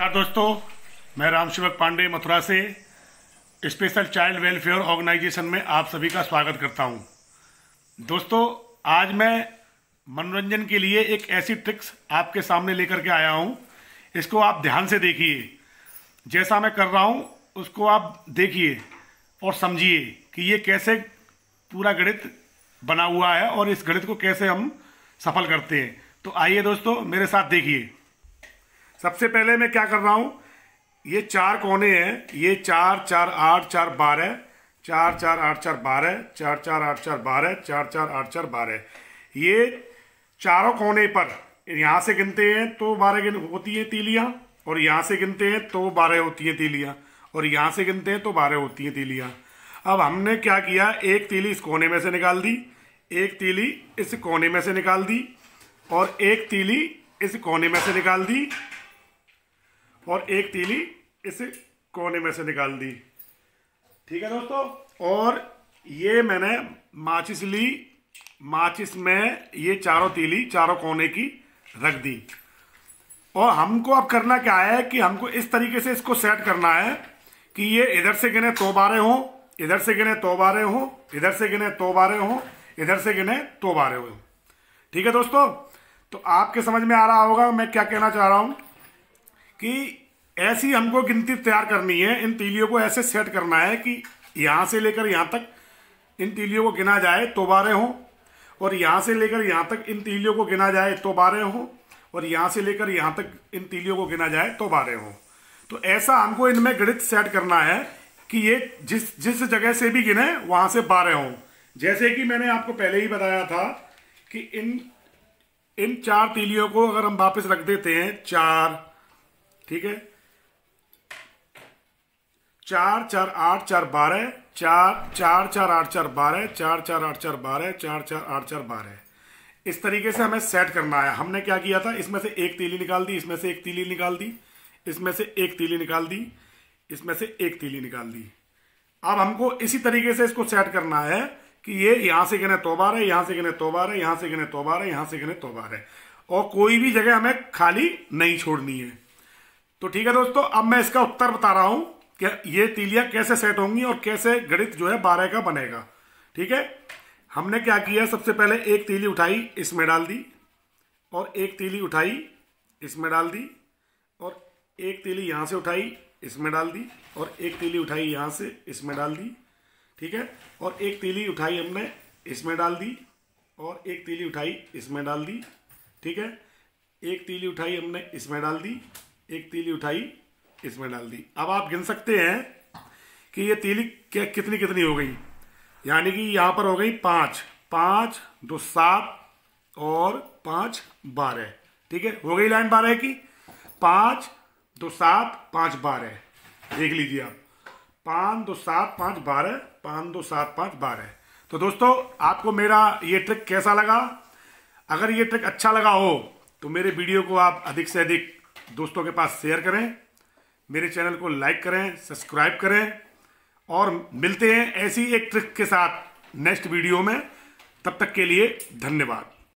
नमस्कार दोस्तों मैं राम शिवक पांडे मथुरा से स्पेशल चाइल्ड वेलफेयर ऑर्गेनाइजेशन में आप सभी का स्वागत करता हूं। दोस्तों आज मैं मनोरंजन के लिए एक ऐसी ट्रिक्स आपके सामने लेकर के आया हूं। इसको आप ध्यान से देखिए जैसा मैं कर रहा हूं उसको आप देखिए और समझिए कि ये कैसे पूरा गणित बना हुआ है और इस गणित को कैसे हम सफल करते हैं तो आइए दोस्तों मेरे साथ देखिए सबसे पहले मैं क्या कर रहा हूँ ये चार कोने हैं ये चार चार आठ चार बारह चार चार आठ चार बारह चार चार आठ चार बारह चार चार आठ चार बारह ये चारों कोने पर यहाँ से गिनते हैं तो बारह गिन होती है तीलियाँ और यहाँ से गिनते हैं तो बारह होती हैं तीलियाँ और यहाँ से गिनते हैं तो बारह होती हैं तीलियाँ अब हमने क्या किया एक तीली इस कोने में से निकाल दी एक तीली इस कोने में से निकाल दी और एक तीली इस कोने में से निकाल दी और एक तीली इस कोने में से निकाल दी ठीक है दोस्तों और ये मैंने माचिस ली माचिस में ये चारों तीली चारों कोने की रख दी और हमको अब करना क्या है कि हमको इस तरीके से इसको सेट करना है कि ये इधर से गिने तो बारे हों इधर से गिने तो बारे हों इधर से गिने तो बारे हों इधर से गिने तो बारे हों ठीक है दोस्तों तो आपके समझ में आ रहा होगा मैं क्या कहना चाह रहा हूं कि ऐसी हमको गिनती तैयार करनी है इन तीलियों को ऐसे सेट करना है कि यहाँ से लेकर यहाँ तक इन तीलियों को गिना जाए तो बारह हों और यहाँ से लेकर यहाँ तक इन तीलियों को गिना जाए तो बारह हों और यहाँ से लेकर यहाँ तक इन तीलियों को गिना जाए तो बारह हों तो ऐसा हमको इनमें गणित सेट करना है कि ये जिस जिस जगह से भी गिने वहाँ से बारह हों जैसे कि मैंने आपको पहले ही बताया था कि इन इन चार तीलियों को अगर हम वापस रख देते हैं चार ठीक है चार चार आठ चार बारह चार चार चार आठ चार बारह चार चार आठ चार बारह चार चार आठ चार बारह इस तरीके से हमें सेट करना है हमने क्या किया था इसमें से एक तीली निकाल दी इसमें से एक तीली निकाल दी इसमें से एक तीली निकाल दी इसमें से एक तीली निकाल दी अब हमको इसी तरीके से इसको सेट करना है कि ये यहां से गिने तो है यहां से गिने तो है यहां से गिने तो है यहां से गिने तो है और कोई भी जगह हमें खाली नहीं छोड़नी है तो ठीक है दोस्तों अब मैं इसका उत्तर बता रहा हूं कि ये तीलियां कैसे सेट होंगी और कैसे गणित जो है बारह का बनेगा ठीक है हमने क्या किया सबसे पहले एक तीली उठाई इसमें डाल दी और एक तीली उठाई इसमें डाल दी और एक तीली यहाँ से उठाई इसमें डाल दी और एक तीली उठाई यहाँ से इसमें डाल दी ठीक है और एक तीली उठाई हमने इसमें डाल दी और एक तीली उठाई इसमें डाल दी ठीक है एक तीली उठाई हमने इसमें डाल दी एक तीली उठाई इसमें डाल दी अब आप गिन सकते हैं कि ये तीली क्या कितनी कितनी हो गई यानी कि यहां पर हो गई पांच पांच दो सात और पांच बारह ठीक है हो गई लाइन बारह की पांच दो सात पांच बारह देख लीजिए आप पांच दो सात पांच बारह पांच दो सात पांच बारह तो दोस्तों आपको मेरा ये ट्रिक कैसा लगा अगर ये ट्रिक अच्छा लगा हो तो मेरे वीडियो को आप अधिक से अधिक दोस्तों के पास शेयर करें मेरे चैनल को लाइक करें सब्सक्राइब करें और मिलते हैं ऐसी एक ट्रिक के साथ नेक्स्ट वीडियो में तब तक के लिए धन्यवाद